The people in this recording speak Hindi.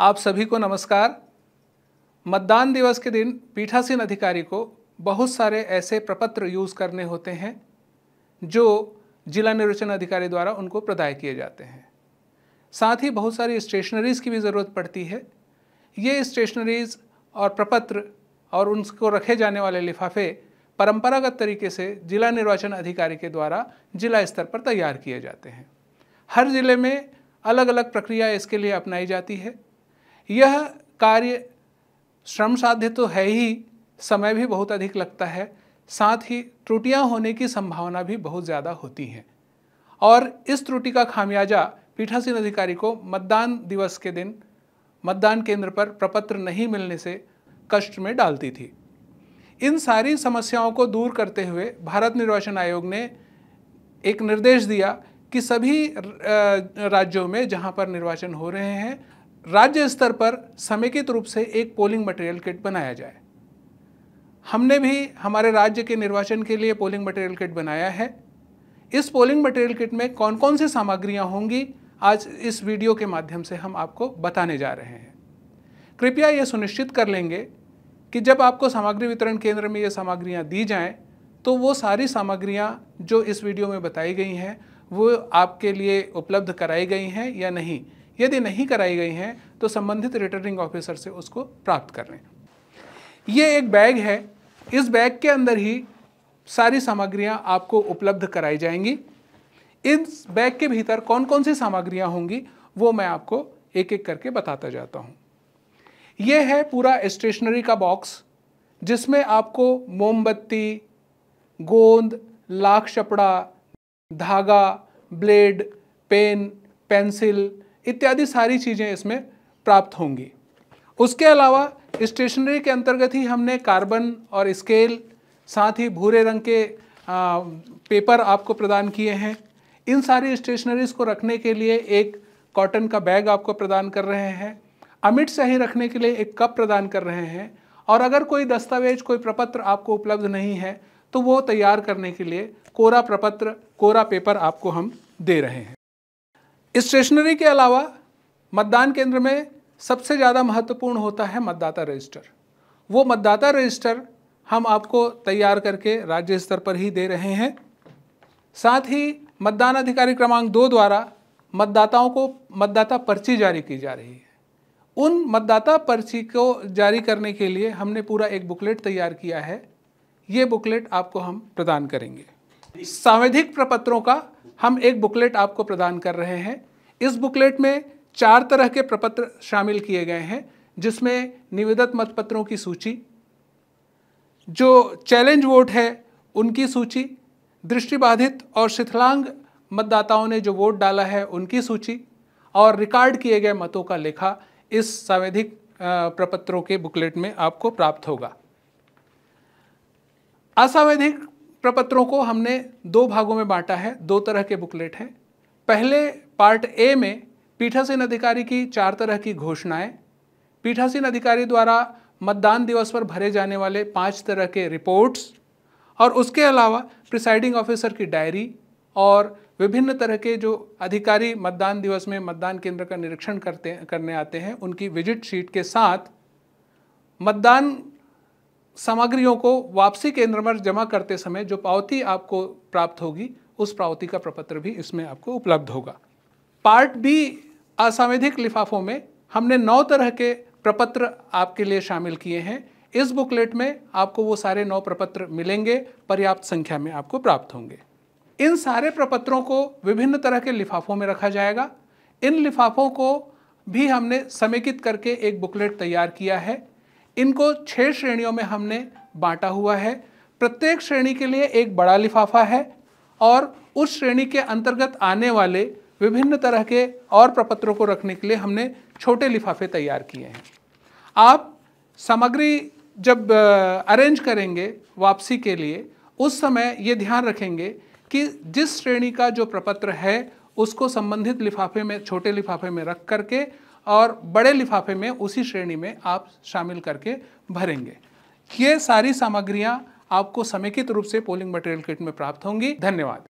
आप सभी को नमस्कार मतदान दिवस के दिन पीठासीन अधिकारी को बहुत सारे ऐसे प्रपत्र यूज़ करने होते हैं जो जिला निर्वाचन अधिकारी द्वारा उनको प्रदाय किए जाते हैं साथ ही बहुत सारी स्टेशनरीज़ की भी ज़रूरत पड़ती है ये स्टेशनरीज़ और प्रपत्र और उनको रखे जाने वाले लिफाफे परंपरागत तरीके से जिला निर्वाचन अधिकारी के द्वारा जिला स्तर पर तैयार किए जाते हैं हर ज़िले में अलग अलग प्रक्रिया इसके लिए अपनाई जाती है यह कार्य श्रम साध्य तो है ही समय भी बहुत अधिक लगता है साथ ही त्रुटियां होने की संभावना भी बहुत ज़्यादा होती हैं और इस त्रुटि का खामियाजा पीठासीन अधिकारी को मतदान दिवस के दिन मतदान केंद्र पर प्रपत्र नहीं मिलने से कष्ट में डालती थी इन सारी समस्याओं को दूर करते हुए भारत निर्वाचन आयोग ने एक निर्देश दिया कि सभी राज्यों में जहां पर निर्वाचन हो रहे हैं राज्य स्तर पर समेकित रूप से एक पोलिंग मटेरियल किट बनाया जाए हमने भी हमारे राज्य के निर्वाचन के लिए पोलिंग मटेरियल किट बनाया है इस पोलिंग मटेरियल किट में कौन कौन सी सामग्रियां होंगी आज इस वीडियो के माध्यम से हम आपको बताने जा रहे हैं कृपया ये सुनिश्चित कर लेंगे कि जब आपको सामग्री वितरण केंद्र में ये सामग्रियाँ दी जाएँ तो वो सारी सामग्रियाँ जो इस वीडियो में बताई गई हैं वो आपके लिए उपलब्ध कराई गई हैं या नहीं यदि नहीं कराई गई हैं तो संबंधित रिटर्निंग ऑफिसर से उसको प्राप्त कर लें ये एक बैग है इस बैग के अंदर ही सारी सामग्रियां आपको उपलब्ध कराई जाएंगी इस बैग के भीतर कौन कौन सी सामग्रियां होंगी वो मैं आपको एक एक करके बताता जाता हूँ यह है पूरा स्टेशनरी का बॉक्स जिसमें आपको मोमबत्ती गोंद लाख चपड़ा धागा ब्लेड पेन पेंसिल इत्यादि सारी चीज़ें इसमें प्राप्त होंगी उसके अलावा स्टेशनरी के अंतर्गत ही हमने कार्बन और स्केल साथ ही भूरे रंग के आ, पेपर आपको प्रदान किए हैं इन सारी स्टेशनरीज को रखने के लिए एक कॉटन का बैग आपको प्रदान कर रहे हैं अमिट सही रखने के लिए एक कप प्रदान कर रहे हैं और अगर कोई दस्तावेज कोई प्रपत्र आपको उपलब्ध नहीं है तो वो तैयार करने के लिए कोरा प्रपत्र कोरा पेपर आपको हम दे रहे हैं स्टेशनरी के अलावा मतदान केंद्र में सबसे ज़्यादा महत्वपूर्ण होता है मतदाता रजिस्टर वो मतदाता रजिस्टर हम आपको तैयार करके राज्य स्तर पर ही दे रहे हैं साथ ही मतदान अधिकारी क्रमांक दो द्वारा मतदाताओं को मतदाता पर्ची जारी की जा रही है उन मतदाता पर्ची को जारी करने के लिए हमने पूरा एक बुकलेट तैयार किया है ये बुकलेट आपको हम प्रदान करेंगे सांविधिक प्रपत्रों का हम एक बुकलेट आपको प्रदान कर रहे हैं इस बुकलेट में चार तरह के प्रपत्र शामिल किए गए हैं जिसमें निवेदक मतपत्रों की सूची जो चैलेंज वोट है उनकी सूची दृष्टिबाधित और शिथिलांग मतदाताओं ने जो वोट डाला है उनकी सूची और रिकॉर्ड किए गए मतों का लेखा इस संवैधिक प्रपत्रों के बुकलेट में आपको प्राप्त होगा असंवैधिक प्रपत्रों को हमने दो भागों में बांटा है दो तरह के बुकलेट हैं पहले पार्ट ए में पीठासीन अधिकारी की चार तरह की घोषणाएं पीठासीन अधिकारी द्वारा मतदान दिवस पर भरे जाने वाले पांच तरह के रिपोर्ट्स और उसके अलावा प्रिसाइडिंग ऑफिसर की डायरी और विभिन्न तरह के जो अधिकारी मतदान दिवस में मतदान केंद्र का निरीक्षण करते करने आते हैं उनकी विजिट शीट के साथ मतदान सामग्रियों को वापसी केंद्र पर जमा करते समय जो पावती आपको प्राप्त होगी उस पावती का प्रपत्र भी इसमें आपको उपलब्ध होगा पार्ट बी असांविधिक लिफाफों में हमने नौ तरह के प्रपत्र आपके लिए शामिल किए हैं इस बुकलेट में आपको वो सारे नौ प्रपत्र मिलेंगे पर्याप्त संख्या में आपको प्राप्त होंगे इन सारे प्रपत्रों को विभिन्न तरह के लिफाफों में रखा जाएगा इन लिफाफों को भी हमने समेकित करके एक बुकलेट तैयार किया है इनको छः श्रेणियों में हमने बांटा हुआ है प्रत्येक श्रेणी के लिए एक बड़ा लिफाफा है और उस श्रेणी के अंतर्गत आने वाले विभिन्न तरह के और प्रपत्रों को रखने के लिए हमने छोटे लिफाफे तैयार किए हैं आप सामग्री जब अरेंज करेंगे वापसी के लिए उस समय ये ध्यान रखेंगे कि जिस श्रेणी का जो प्रपत्र है उसको संबंधित लिफाफे में छोटे लिफाफे में रख करके और बड़े लिफाफे में उसी श्रेणी में आप शामिल करके भरेंगे ये सारी सामग्रियाँ आपको समेकित रूप से पोलिंग मटेरियल किट में प्राप्त होंगी धन्यवाद